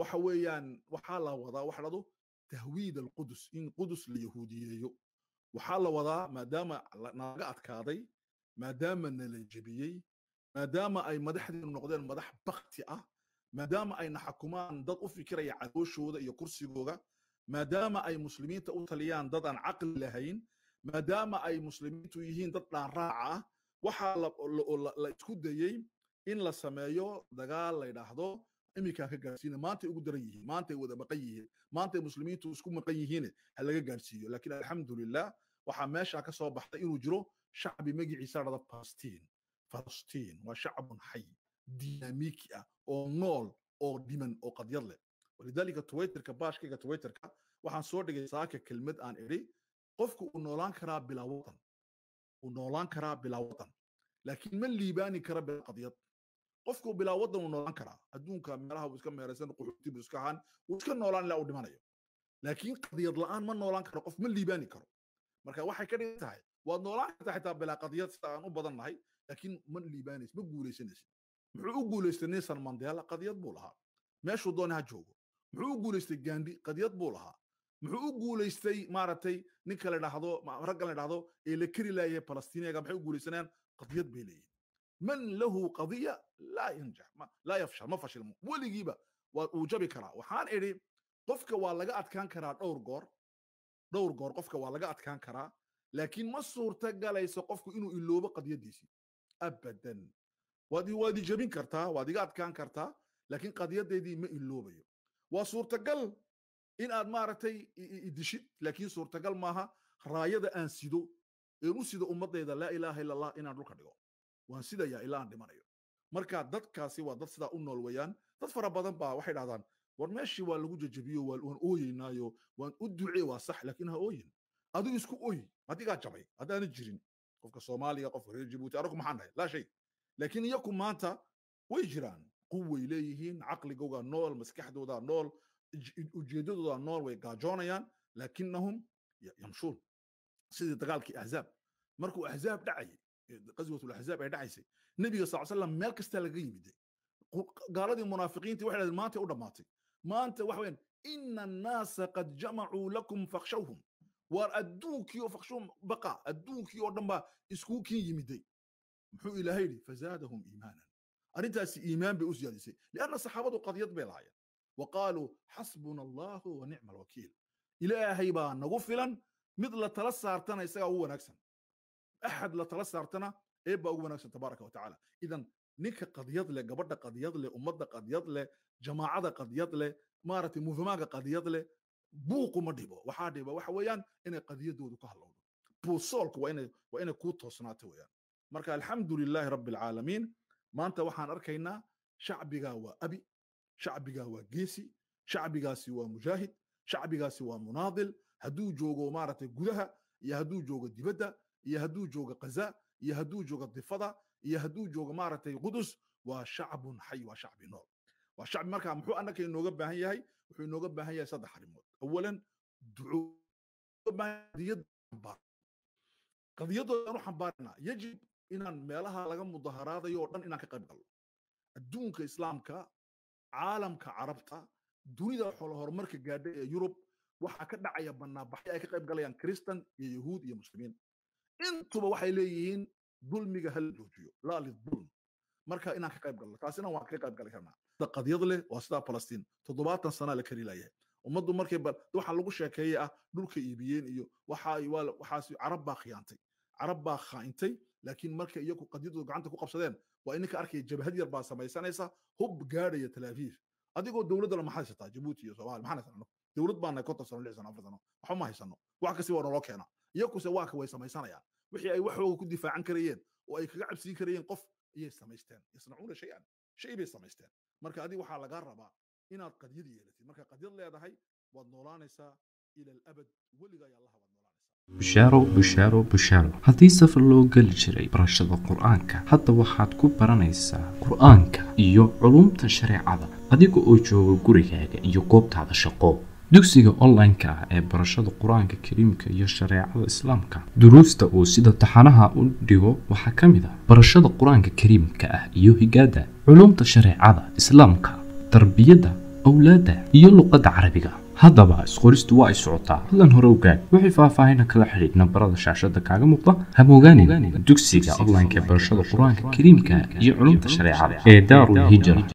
waxa weeyaan waxaa la wadaa waxa dhado tahwiid alqudus in qudus la yahuudiyeeyo waxaa la wadaa maadaama naga adkaaday maadaama nala jebiyey maadaama ay madaxdeenu noqdeen madax bakti ah maadaama ayna xakumaan dad u fikiraya cadooshooda iyo kursigooda maadaama ay muslimiinta u taliyaan dad aan caqli lahayn maadaama ay muslimiintu yihiin dad dhaan raaca ah waxaa la isku dayey in la sameeyo dagaal la ydhaahdo iminkaa ka gaarsiina maantay ugu daran yihiin maantay wada maqan yihiin maantay muslimiintu isku maqan yihiine ha laga gaarsiiyo laakiin alxamdulilah waxaa meeshaa ka soo baxday inuu jiro shacbi magiciisa dhada falastiin falastiin waa shacbun xay dinamiki ah oo nool oo dhiman oo qadyad leh walidaalika twitterka baashkayga twitterka waxaan soo dhigay saaka kelmad aan idhi qofku uu noolaan karaa bilaa wadan uu noolaan karaa bilaa wadan laakiin ma liibaani kara bilaa qadyad qofku bilaa waddan uu noolaan karaa adduunka meelaha uu iska meeraysan quxuuti buu iska ahaan wuu iska noolaan ilaa uu dhimanayo laakiin qadiyad la'aan ma noolaan karo qof ma liibaani karo marka waxay ka dhigan tahay waad noolaan kartaa xitaa bilaa qadiyad sida aan u badan nahay laakiin ma liibaanaysid ma guulaysanaysid muxuu u guulaystay nelson mandela qadiyad buu lahaa meeshuu doona ha joogo muxuu u guulaystay gandhi qadiyad buu lahaa muxuu u guulaystay maaragtay ninka la dhahdo raggan la dhahdo ee la keri laayay falastiiniyaga maxay u guulaysanayaan qadiyad bay leeyihin من له قضيه laa yanjax laa yafshal ma fashilmo weligiiba wuu jabi karaa waxaan idhi qofka waa laga adkaan karaa dhowr goor dhowr goor qofka waa laga adkaan karaa laakiin ma suurta galayso qofku inuu iloobo qadiyadiisii abadan waad ijabin kartaa waad iga adkaan kartaa laakiin qadiyadeydii ma iloobayo waa suurtagal in aad maaragtay idishid laakiin suurtagal maaha raayada aan sido een u sido ummadeyda laa ilaaha ila allah inaan dhulka dhigo waan sidayaa ilaa aan dhimanayo marka dadkaasi waa dad sidaa u nool weeyaan dad fara badan baa waxay dhahdaan war meeshii waa lagu jejebiyo waan ooyeynaayo waan u duce waa sax laakiin ha ooyin adigu isku ooy adigaa jabay haddaana jirin qofka soomaaliga qofka reer jibuuti anagu maxaan nahay laa shay laakiin iyaku maanta way jiraan quway leeyihiin caqligooda nool maskaxdooda nool ujeedadooda nool way gaajoonayaan laakinahum yamshuun sidii dagaalkii axzaab markuu axzaab dhacay qaswatul axzaab ay dhacaysay nebiga sal slam meel kasta laga yimid gaaladii munaafiqiinti waxay dhahdeen maanta u dhamaatay maanta waxa weyaan ina annaasa qad jamacuu lakum fakshawhum waar adduunkii oo fakshawhum baqa adduunkii oo dhan baa iskuu kii yimiday muxuu ilaahay yidhi fazaadahum iimaanan arrintaasi iimaan bay u siyaadisay lianna saxaabadu qadiyad bay lahayeen wa qaaluu xasbuna allahu wa nicma alwakiil ilaahay baa nagu filan mid la tala saartana isagaa ugu wanaagsan axad la tala saartana eebbaa ugu wanaagsan tabaaraka watacaala idan ninka qadiyad leh gabadha qadiyad leh ummadda qadiyad leh jamaacada qadiyad leh maaragtay muvamaaga qadiyad leh buuqu ma dhibo waxaa dhiba waxa weeyaan inay qadiyadoodu ka hallowdo buusoolku waa inay kuu toosnaato weeyaan marka alxamdu lilaahi rabbi alcaalamiin maanta waxaan arkaynaa shacbigaa waa abi shacbigaa waa geesi shacbigaasi waa mujaahid shacbigaasi waa munaadil hadduu joogo maaragtay gudaha iyo joogo dibadda iyo hadduu jooga kaza iyo haduu jooga difada iyo haduu joogo maaragtay qudus waa shacbun xay waa shacbi nool waa shacbi markaa muxuu annaka inooga baahan yahay wuxuu inooga baahan yahay saddex arrimood awalan qadiyadoodan u xambaarana yajib inaan meelaha laga mudaharaadayo oo dhan inaan ka qayb galo adduunka islaamka caalamka carabta dunida xolo horumarka gaadha ee yurub waxaa ka dhacaya bannaabaxyo ay ka qayb galayaan kristan iyo yahuud iyo muslimiin intuba waxay leeyihiin dulmiga hala joojiyo laa lidulm marka inaan ka qayb galno taasina waan kaga qayb gali karnaa qadyad leh waa sidaa falastiin toddobaatan sanaa la kari layahay ummaddu markay waxaa lagu sheekeeye ah dhulka iibiyeen iyo waxaas carab baa khiyaantay carab baa khaa'intay laakiin markay iyagu qadyadood gacanta ku qabsadeen waa ininka arkaya jabhad yar baa samaysanaysa hub gaadhaya talaafiif adigoo dowladdala maxaad haysataa jabuuti iyo soomaaliya maxaan haysana dowlad baan nahay sano lix sano afar sano waxba ma haysano wax kasti waa naloo keenaa iyakuse waa ka way samaysanayaa wixii ay waxooga ku difaacan karayeen oo ay kaga cabsiin karayeen qof ayay samaysteen yasnacuuna shayan shay bay samaysteen marka adiga waxaa lagaa rabaa inaad qadyad yeelatid markaa qadyad leedahay waad noolaanaysaa bushaaro bushaaro bushaaro haddii safar loo geli jiray barashada qur-aanka hadda waxaad ku baranaysaa qur-aanka iyo culumta shareecada adiga oo jooga gurigaaga iyo goobtaada shaqo dugsiga online-ka ah ee barashada qur-aanka kariimka iyo shareecada islaamka duruusta uu sida taxanaha u dhigo waxaa ka mid ah barashada qur-aanka kariimka ah iyo higaada culumta shareecada islaamka tarbiyadda awlaada iyo luqadda carabiga haddaba isqoristu waa ay socotaa hadlan hore ogaag wixii faahfaahina kala xidhiid nambarada shaashada kaaga muuqda hamogaanin dugsiga online ee barashada qur-aanka kariimka iyo culumta shareecada ee daarul